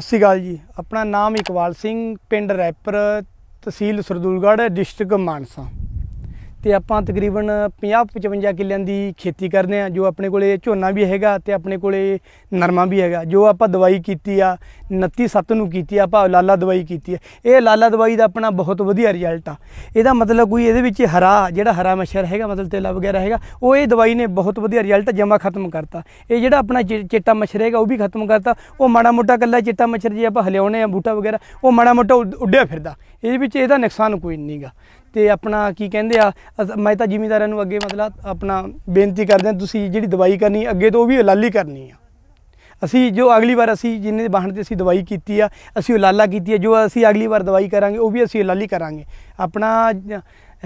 ਸਤਿ ਸ਼੍ਰੀ ਜੀ ਆਪਣਾ ਨਾਮ ਇਕਵਾਲ ਸਿੰਘ ਪਿੰਡ ਰੈਪਰ ਤਹਿਸੀਲ ਸਰਦੂਲਗੜ੍ਹ ਡਿਸਟ੍ਰਿਕਟ ਮਾਨਸਾ ਤੇ ਆਪਾਂ ਤਕਰੀਬਨ 50-55 ਕਿੱਲਿਆਂ ਦੀ ਖੇਤੀ ਕਰਦੇ ਆ ਜੋ ਆਪਣੇ ਕੋਲੇ ਝੋਨਾ ਵੀ ਹੈਗਾ ਤੇ ਆਪਣੇ ਕੋਲੇ ਨਰਮਾ ਵੀ ਹੈਗਾ ਜੋ ਆਪਾਂ ਦਵਾਈ ਕੀਤੀ ਆ 29-7 ਨੂੰ ਕੀਤੀ ਆ ਆਪਾਂ ਲਾਲਾ ਦਵਾਈ ਕੀਤੀ ਆ ਇਹ ਲਾਲਾ ਦਵਾਈ ਦਾ ਆਪਣਾ ਬਹੁਤ ਵਧੀਆ ਰਿਜ਼ਲਟ ਆ ਇਹਦਾ ਮਤਲਬ ਕੋਈ ਇਹਦੇ ਵਿੱਚ ਹਰਾ ਜਿਹੜਾ ਹਰਾ ਮੱਛਰ ਹੈਗਾ ਮਤਲਬ ਤੇਲਾ ਵਗੈਰਾ ਹੈਗਾ ਉਹ ਇਹ ਦਵਾਈ ਨੇ ਬਹੁਤ ਵਧੀਆ ਰਿਜ਼ਲਟ ਜਮਾ ਖਤਮ ਕਰਤਾ ਇਹ ਜਿਹੜਾ ਆਪਣਾ ਚਿੱਟਾ ਮੱਛਰ ਹੈਗਾ ਉਹ ਵੀ ਖਤਮ ਕਰਤਾ ਉਹ ਮਾੜਾ ਮੋਟਾ ਕੱਲਾ ਚਿੱਟਾ ਮੱਛਰ ਜੇ ਆਪਾਂ ਹਲਿਆਉਣੇ ਆ ਬੂਟਾ ਵਗੈਰਾ ਉਹ ਮਾੜਾ ਮੋਟਾ ਉੱਡਿਆ ਫਿਰਦਾ ਇਹਦੇ ਵਿੱਚ ਇਹਦਾ ਨੁਕਸਾਨ ਕੋਈ ਨਹੀਂਗਾ ਤੇ ਆਪਣਾ ਕੀ ਕਹਿੰਦੇ ਆ ਮੈਂ ਤਾਂ ਜ਼ਿਮੀਂਦਾਰਾਂ ਨੂੰ ਅੱਗੇ ਮਤਲਬ ਆਪਣਾ ਬੇਨਤੀ ਕਰਦੇ ਆ ਤੁਸੀਂ ਜਿਹੜੀ ਦਵਾਈ ਕਰਨੀ ਅੱਗੇ ਤੋਂ ਉਹ ਵੀ ਹਲਾਲੀ ਕਰਨੀ ਆ ਅਸੀਂ ਜੋ ਅਗਲੀ ਵਾਰ ਅਸੀਂ ਜਿੰਨੇ ਬਾਹਣ ਤੇ ਅਸੀਂ ਦਵਾਈ ਕੀਤੀ ਆ ਅਸੀਂ ਲਾਲਾ ਕੀਤੀ ਆ ਜੋ ਅਸੀਂ ਅਗਲੀ ਵਾਰ ਦਵਾਈ ਕਰਾਂਗੇ ਉਹ ਵੀ ਅਸੀਂ ਲਾਲੀ ਕਰਾਂਗੇ ਆਪਣਾ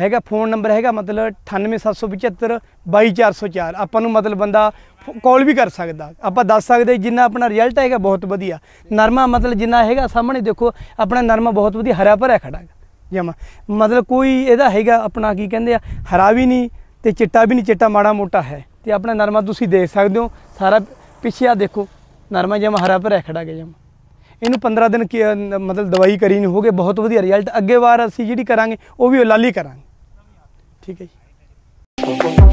ਹੈਗਾ ਫੋਨ ਨੰਬਰ ਹੈਗਾ ਮਤਲਬ 98775 22404 ਆਪਾਂ ਨੂੰ ਮਤਲਬ ਬੰਦਾ ਕਾਲ ਵੀ ਕਰ ਸਕਦਾ ਆਪਾਂ ਦੱਸ ਸਕਦੇ ਜਿੰਨਾ ਆਪਣਾ ਰਿਜ਼ਲਟ ਹੈਗਾ ਬਹੁਤ ਵਧੀਆ ਨਰਮਾ ਮਤਲਬ ਜਿੰਨਾ ਹੈਗਾ ਸਾਹਮਣੇ ਦੇਖੋ ਆਪਣਾ ਨਰਮਾ ਬਹੁਤ ਵਧੀਆ ਹਰਾ ਭਰਿਆ ਖੜਾ ਜਮਾ ਮਤਲਬ ਕੋਈ ਇਹਦਾ ਹੈਗਾ ਆਪਣਾ ਕੀ ਕਹਿੰਦੇ ਆ ਹਰਾ ਵੀ ਨਹੀਂ ਤੇ ਚਿੱਟਾ ਵੀ ਨਹੀਂ ਚਿੱਟਾ ਮਾੜਾ ਮੋਟਾ ਹੈ ਤੇ ਆਪਣਾ ਨਰਮਾ ਤੁਸੀਂ ਦੇਖ ਸਕਦੇ ਹੋ ਸਾਰਾ ਪਿੱਛੇ ਆ ਦੇਖੋ ਨਰਮਾ ਜਮਾ ਹਰਾ ਪਰ ਖੜਾ ਗਿਆ ਜਮਾ ਇਹਨੂੰ 15 ਦਿਨ ਮਤਲਬ ਦਵਾਈ ਕਰੀ ਨਹੀਂ ਹੋਗੇ ਬਹੁਤ ਵਧੀਆ ਰਿਜ਼ਲਟ ਅੱਗੇ ਵਾਰ ਅਸੀਂ ਜਿਹੜੀ ਕਰਾਂਗੇ ਉਹ ਵੀ ਲਾਲੀ ਕਰਾਂਗੇ ਠੀਕ ਹੈ ਜੀ